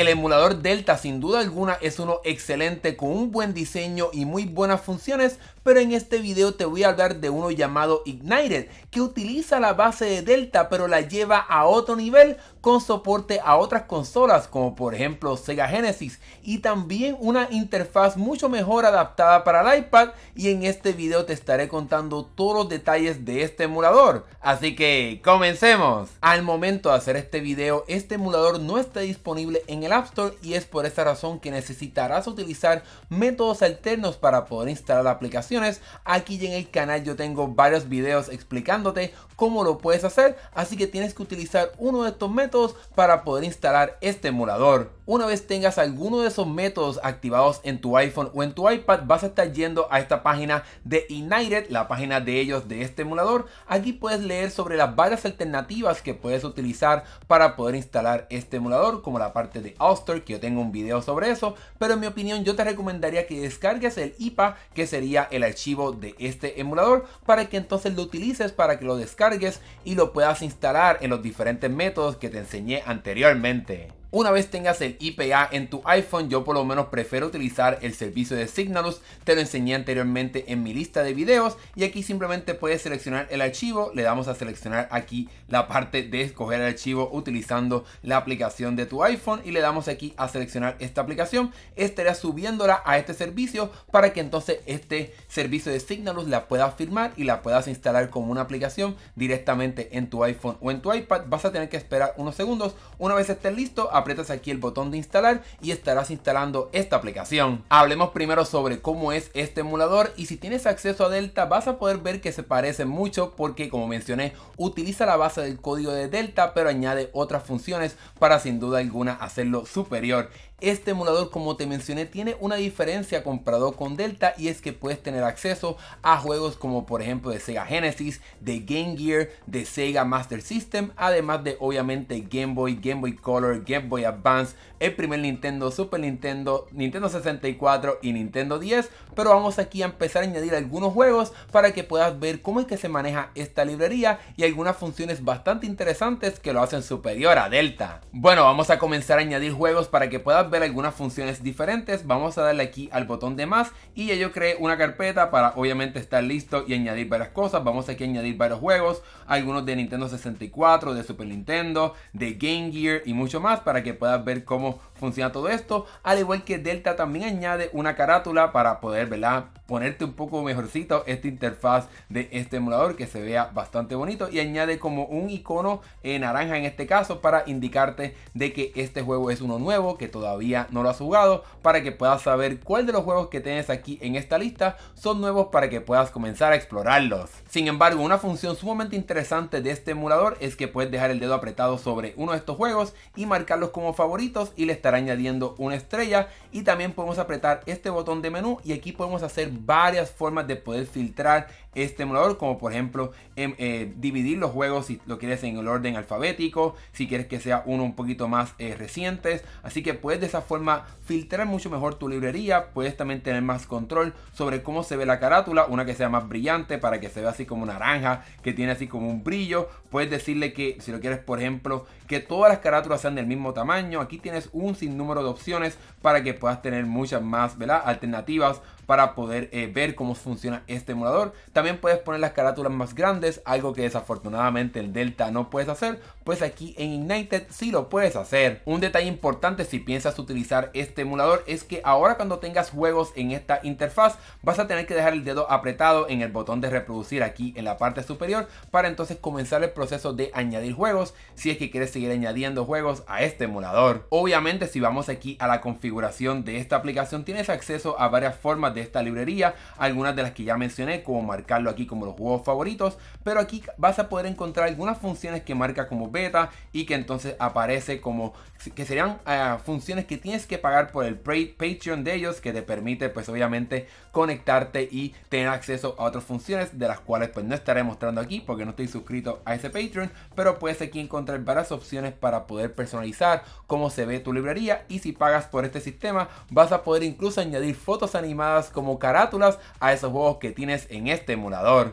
El emulador Delta sin duda alguna es uno excelente con un buen diseño y muy buenas funciones pero en este video te voy a hablar de uno llamado Ignited, que utiliza la base de Delta pero la lleva a otro nivel con soporte a otras consolas como por ejemplo Sega Genesis y también una interfaz mucho mejor adaptada para el iPad y en este video te estaré contando todos los detalles de este emulador. Así que comencemos. Al momento de hacer este video este emulador no está disponible en el App Store y es por esa razón que necesitarás utilizar métodos alternos para poder instalar la aplicación aquí en el canal yo tengo varios videos explicándote cómo lo puedes hacer, así que tienes que utilizar uno de estos métodos para poder instalar este emulador. Una vez tengas alguno de esos métodos activados en tu iPhone o en tu iPad, vas a estar yendo a esta página de United, la página de ellos de este emulador. Aquí puedes leer sobre las varias alternativas que puedes utilizar para poder instalar este emulador, como la parte de Auster, que yo tengo un video sobre eso, pero en mi opinión yo te recomendaría que descargues el IPA, que sería el archivo de este emulador, para que entonces lo utilices, para que lo descargues y lo puedas instalar en los diferentes métodos que te enseñé anteriormente. Una vez tengas el IPA en tu iPhone, yo por lo menos prefiero utilizar el servicio de Signalus, te lo enseñé anteriormente en mi lista de videos y aquí simplemente puedes seleccionar el archivo, le damos a seleccionar aquí la parte de escoger el archivo utilizando la aplicación de tu iPhone y le damos aquí a seleccionar esta aplicación, Estarás subiéndola a este servicio para que entonces este servicio de Signalus la puedas firmar y la puedas instalar como una aplicación directamente en tu iPhone o en tu iPad, vas a tener que esperar unos segundos, una vez estés listo, aprietas aquí el botón de instalar y estarás instalando esta aplicación. Hablemos primero sobre cómo es este emulador y si tienes acceso a Delta vas a poder ver que se parece mucho porque como mencioné utiliza la base del código de Delta pero añade otras funciones para sin duda alguna hacerlo superior. Este emulador, como te mencioné, tiene una diferencia comparado con Delta y es que puedes tener acceso a juegos como por ejemplo de Sega Genesis, de Game Gear, de Sega Master System, además de obviamente Game Boy, Game Boy Color, Game Voy a Advance, el primer Nintendo, Super Nintendo, Nintendo 64 y Nintendo 10. Pero vamos aquí a empezar a añadir algunos juegos para que puedas ver cómo es que se maneja esta librería y algunas funciones bastante interesantes que lo hacen superior a Delta. Bueno, vamos a comenzar a añadir juegos para que puedas ver algunas funciones diferentes. Vamos a darle aquí al botón de más y ya yo creé una carpeta para obviamente estar listo y añadir varias cosas. Vamos aquí a añadir varios juegos, algunos de Nintendo 64, de Super Nintendo, de Game Gear y mucho más para para que puedas ver cómo funciona todo esto. Al igual que Delta también añade una carátula para poder, ¿verdad? ponerte un poco mejorcito esta interfaz de este emulador que se vea bastante bonito y añade como un icono en eh, naranja en este caso para indicarte de que este juego es uno nuevo que todavía no lo has jugado para que puedas saber cuál de los juegos que tienes aquí en esta lista son nuevos para que puedas comenzar a explorarlos. Sin embargo, una función sumamente interesante de este emulador es que puedes dejar el dedo apretado sobre uno de estos juegos y marcarlos como favoritos y le estará añadiendo una estrella y también podemos apretar este botón de menú y aquí podemos hacer varias formas de poder filtrar este emulador, como por ejemplo em, eh, dividir los juegos si lo quieres en el orden alfabético, si quieres que sea uno un poquito más eh, reciente recientes. Así que puedes de esa forma filtrar mucho mejor tu librería, puedes también tener más control sobre cómo se ve la carátula, una que sea más brillante para que se vea así como naranja, que tiene así como un brillo. Puedes decirle que si lo quieres, por ejemplo, que todas las carátulas sean del mismo tamaño. Aquí tienes un sinnúmero de opciones para que puedas tener muchas más ¿verdad? alternativas para poder eh, ver cómo funciona este emulador. También también puedes poner las carátulas más grandes, algo que desafortunadamente el Delta no puedes hacer, pues aquí en Ignited sí lo puedes hacer. Un detalle importante si piensas utilizar este emulador es que ahora cuando tengas juegos en esta interfaz vas a tener que dejar el dedo apretado en el botón de reproducir aquí en la parte superior para entonces comenzar el proceso de añadir juegos si es que quieres seguir añadiendo juegos a este emulador. Obviamente si vamos aquí a la configuración de esta aplicación tienes acceso a varias formas de esta librería, algunas de las que ya mencioné como marcar aquí como los juegos favoritos, pero aquí vas a poder encontrar algunas funciones que marca como beta y que entonces aparece como que serían eh, funciones que tienes que pagar por el Patreon de ellos que te permite pues obviamente conectarte y tener acceso a otras funciones de las cuales pues no estaré mostrando aquí porque no estoy suscrito a ese Patreon, pero puedes aquí encontrar varias opciones para poder personalizar cómo se ve tu librería y si pagas por este sistema vas a poder incluso añadir fotos animadas como carátulas a esos juegos que tienes en este momento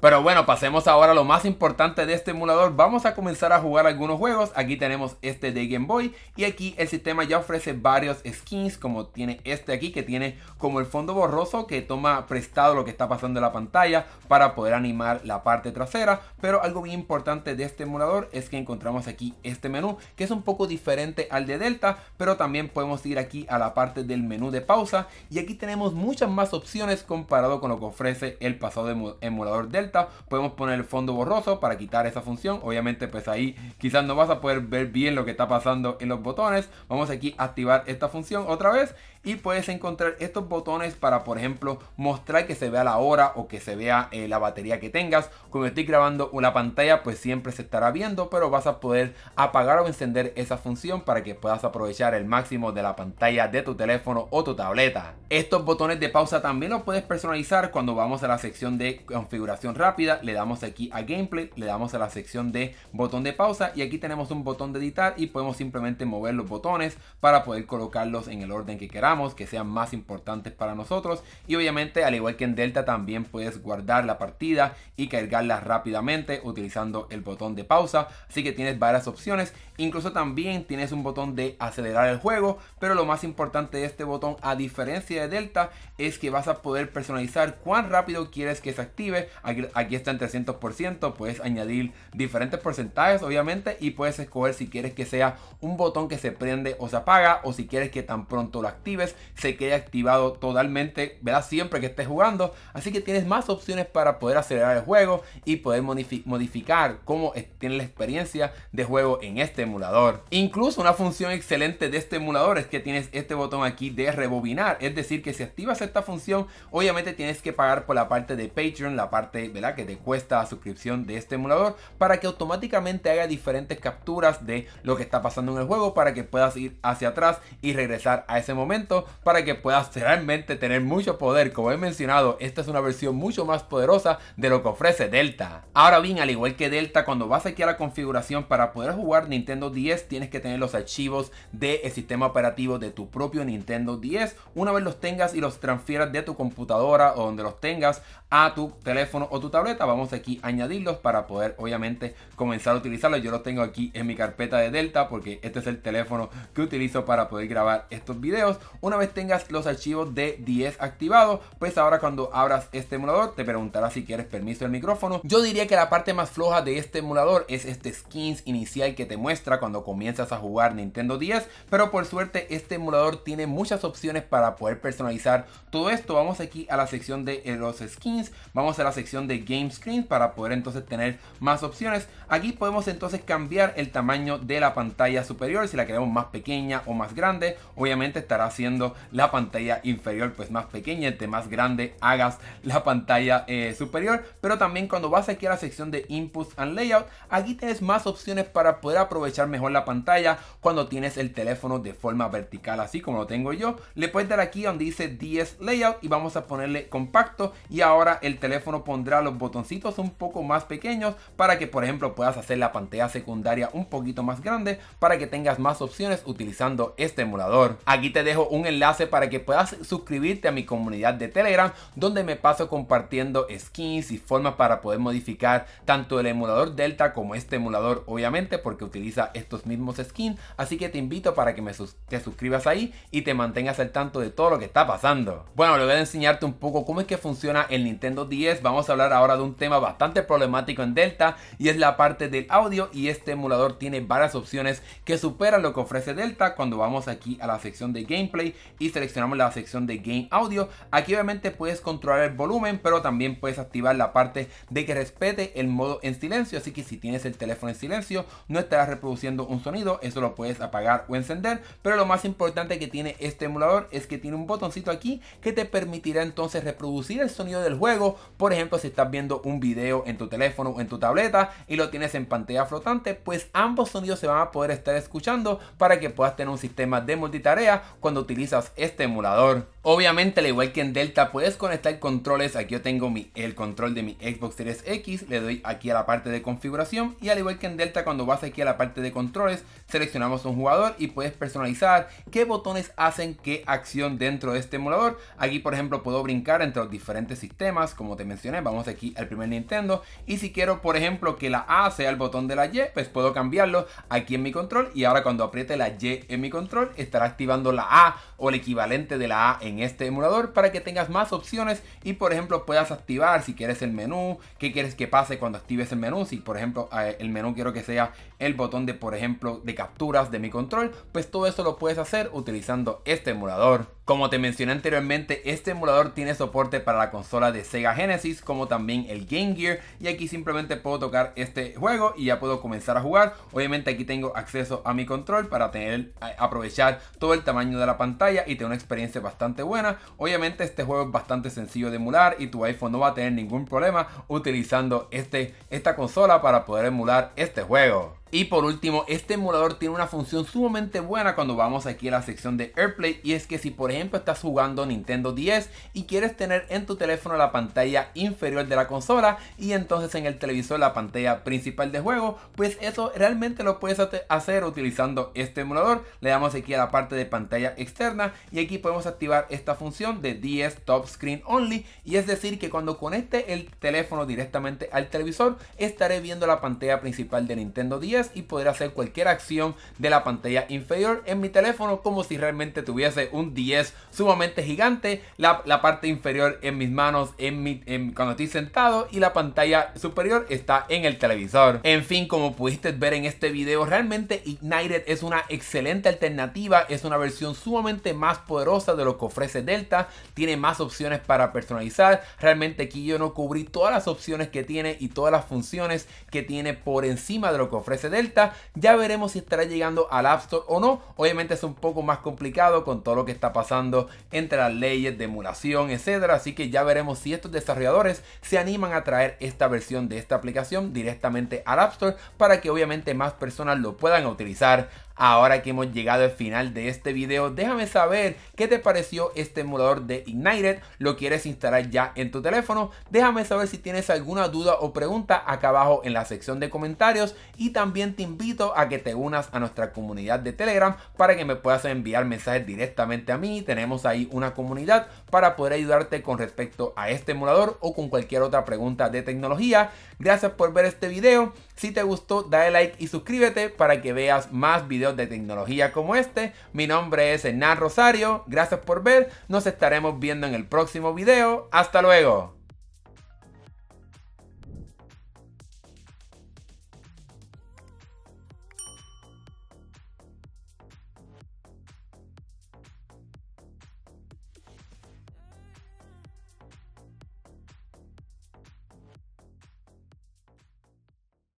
pero bueno, pasemos ahora a lo más importante de este emulador. Vamos a comenzar a jugar algunos juegos. Aquí tenemos este de Game Boy y aquí el sistema ya ofrece varios skins como tiene este aquí que tiene como el fondo borroso que toma prestado lo que está pasando en la pantalla para poder animar la parte trasera. Pero algo bien importante de este emulador es que encontramos aquí este menú que es un poco diferente al de Delta, pero también podemos ir aquí a la parte del menú de pausa y aquí tenemos muchas más opciones comparado con lo que ofrece el pasado emulador emulador Delta, podemos poner el fondo borroso para quitar esa función. Obviamente, pues ahí quizás no vas a poder ver bien lo que está pasando en los botones. Vamos aquí a activar esta función otra vez y puedes encontrar estos botones para por ejemplo mostrar que se vea la hora o que se vea eh, la batería que tengas cuando estoy grabando una pantalla pues siempre se estará viendo pero vas a poder apagar o encender esa función para que puedas aprovechar el máximo de la pantalla de tu teléfono o tu tableta estos botones de pausa también los puedes personalizar cuando vamos a la sección de configuración rápida le damos aquí a gameplay le damos a la sección de botón de pausa y aquí tenemos un botón de editar y podemos simplemente mover los botones para poder colocarlos en el orden que queramos que sean más importantes para nosotros y obviamente al igual que en Delta también puedes guardar la partida y cargarla rápidamente utilizando el botón de pausa así que tienes varias opciones incluso también tienes un botón de acelerar el juego pero lo más importante de este botón a diferencia de Delta es que vas a poder personalizar cuán rápido quieres que se active aquí, aquí está en 300% puedes añadir diferentes porcentajes obviamente y puedes escoger si quieres que sea un botón que se prende o se apaga o si quieres que tan pronto lo active se quede activado totalmente, ¿verdad? Siempre que estés jugando. Así que tienes más opciones para poder acelerar el juego y poder modificar cómo tiene la experiencia de juego en este emulador. Incluso una función excelente de este emulador es que tienes este botón aquí de rebobinar. Es decir, que si activas esta función, obviamente tienes que pagar por la parte de Patreon, la parte, ¿verdad? Que te cuesta la suscripción de este emulador para que automáticamente haga diferentes capturas de lo que está pasando en el juego para que puedas ir hacia atrás y regresar a ese momento para que puedas realmente tener mucho poder. Como he mencionado, esta es una versión mucho más poderosa de lo que ofrece Delta. Ahora bien, al igual que Delta, cuando vas aquí a la configuración para poder jugar Nintendo 10, tienes que tener los archivos del sistema operativo de tu propio Nintendo 10. Una vez los tengas y los transfieras de tu computadora o donde los tengas a tu teléfono o tu tableta, vamos aquí a añadirlos para poder obviamente comenzar a utilizarlos. Yo los tengo aquí en mi carpeta de Delta porque este es el teléfono que utilizo para poder grabar estos videos. Una vez tengas los archivos de 10 activados, pues ahora cuando abras este emulador te preguntará si quieres permiso del micrófono. Yo diría que la parte más floja de este emulador es este skins inicial que te muestra cuando comienzas a jugar Nintendo 10, pero por suerte este emulador tiene muchas opciones para poder personalizar todo esto. Vamos aquí a la sección de los skins, vamos a la sección de game screens para poder entonces tener más opciones. Aquí podemos entonces cambiar el tamaño de la pantalla superior, si la queremos más pequeña o más grande, obviamente estará haciendo la pantalla inferior pues más pequeña, entre más grande hagas la pantalla eh, superior, pero también cuando vas aquí a la sección de Inputs and Layout, aquí tienes más opciones para poder aprovechar mejor la pantalla cuando tienes el teléfono de forma vertical, así como lo tengo yo, le puedes dar aquí donde dice 10 Layout y vamos a ponerle compacto y ahora el teléfono pondrá los botoncitos un poco más pequeños para que por ejemplo puedas hacer la pantalla secundaria un poquito más grande para que tengas más opciones utilizando este emulador. Aquí te dejo un un enlace para que puedas suscribirte a mi comunidad de Telegram, donde me paso compartiendo skins y formas para poder modificar tanto el emulador Delta como este emulador, obviamente, porque utiliza estos mismos skins. Así que te invito para que me te suscribas ahí y te mantengas al tanto de todo lo que está pasando. Bueno, le voy a enseñarte un poco cómo es que funciona el Nintendo 10. Vamos a hablar ahora de un tema bastante problemático en Delta y es la parte del audio y este emulador tiene varias opciones que superan lo que ofrece Delta cuando vamos aquí a la sección de gameplay y seleccionamos la sección de Game Audio. Aquí obviamente puedes controlar el volumen, pero también puedes activar la parte de que respete el modo en silencio. Así que si tienes el teléfono en silencio, no estarás reproduciendo un sonido. Eso lo puedes apagar o encender. Pero lo más importante que tiene este emulador es que tiene un botoncito aquí que te permitirá entonces reproducir el sonido del juego. Por ejemplo, si estás viendo un video en tu teléfono o en tu tableta y lo tienes en pantalla flotante, pues ambos sonidos se van a poder estar escuchando para que puedas tener un sistema de multitarea cuando utilices utilizas este emulador Obviamente, al igual que en Delta, puedes conectar controles. Aquí yo tengo mi, el control de mi Xbox Series X. Le doy aquí a la parte de configuración. Y al igual que en Delta, cuando vas aquí a la parte de controles, seleccionamos un jugador y puedes personalizar qué botones hacen qué acción dentro de este emulador. Aquí, por ejemplo, puedo brincar entre los diferentes sistemas. Como te mencioné, vamos aquí al primer Nintendo. Y si quiero, por ejemplo, que la A sea el botón de la Y, pues puedo cambiarlo aquí en mi control. Y ahora cuando apriete la Y en mi control, estará activando la A o el equivalente de la A en este emulador para que tengas más opciones y por ejemplo puedas activar si quieres el menú, que quieres que pase cuando actives el menú, si por ejemplo el menú quiero que sea el botón de por ejemplo de capturas de mi control, pues todo esto lo puedes hacer utilizando este emulador. Como te mencioné anteriormente, este emulador tiene soporte para la consola de Sega Genesis, como también el Game Gear, y aquí simplemente puedo tocar este juego y ya puedo comenzar a jugar. Obviamente aquí tengo acceso a mi control para tener, eh, aprovechar todo el tamaño de la pantalla y tener una experiencia bastante buena. Obviamente este juego es bastante sencillo de emular y tu iPhone no va a tener ningún problema utilizando este, esta consola para poder emular este juego. Y por último, este emulador tiene una función sumamente buena cuando vamos aquí a la sección de AirPlay y es que si por ejemplo estás jugando Nintendo 10 y quieres tener en tu teléfono la pantalla inferior de la consola y entonces en el televisor la pantalla principal de juego, pues eso realmente lo puedes hacer utilizando este emulador. Le damos aquí a la parte de pantalla externa y aquí podemos activar esta función de 10 Top Screen Only y es decir que cuando conecte el teléfono directamente al televisor estaré viendo la pantalla principal de Nintendo 10 y poder hacer cualquier acción de la pantalla inferior en mi teléfono como si realmente tuviese un 10 sumamente gigante, la, parte inferior en mis manos en cuando estoy sentado y la pantalla superior está en el televisor. En fin, como pudiste ver en este video, realmente Ignited es una excelente alternativa, es una versión sumamente más poderosa de lo que ofrece Delta, tiene más opciones para personalizar, realmente aquí yo no cubrí todas las opciones que tiene y todas las funciones que tiene por encima de lo que ofrece Delta. Ya veremos si estará llegando al App Store o no. Obviamente es un poco más complicado con todo lo que está pasando entre las leyes de emulación, etcétera. Así que ya veremos si estos desarrolladores se animan a traer esta versión de esta aplicación directamente al App Store para que obviamente más personas lo puedan utilizar Ahora que hemos llegado al final de este video, déjame saber qué te pareció este emulador de Ignited. ¿Lo quieres instalar ya en tu teléfono? Déjame saber si tienes alguna duda o pregunta acá abajo en la sección de comentarios. Y también te invito a que te unas a nuestra comunidad de Telegram para que me puedas enviar mensajes directamente a mí. Tenemos ahí una comunidad para poder ayudarte con respecto a este emulador o con cualquier otra pregunta de tecnología. Gracias por ver este video. Si te gustó, dale like y suscríbete para que veas más videos de tecnología como este. Mi nombre es Hernán Rosario, gracias por ver, nos estaremos viendo en el próximo video. ¡Hasta luego!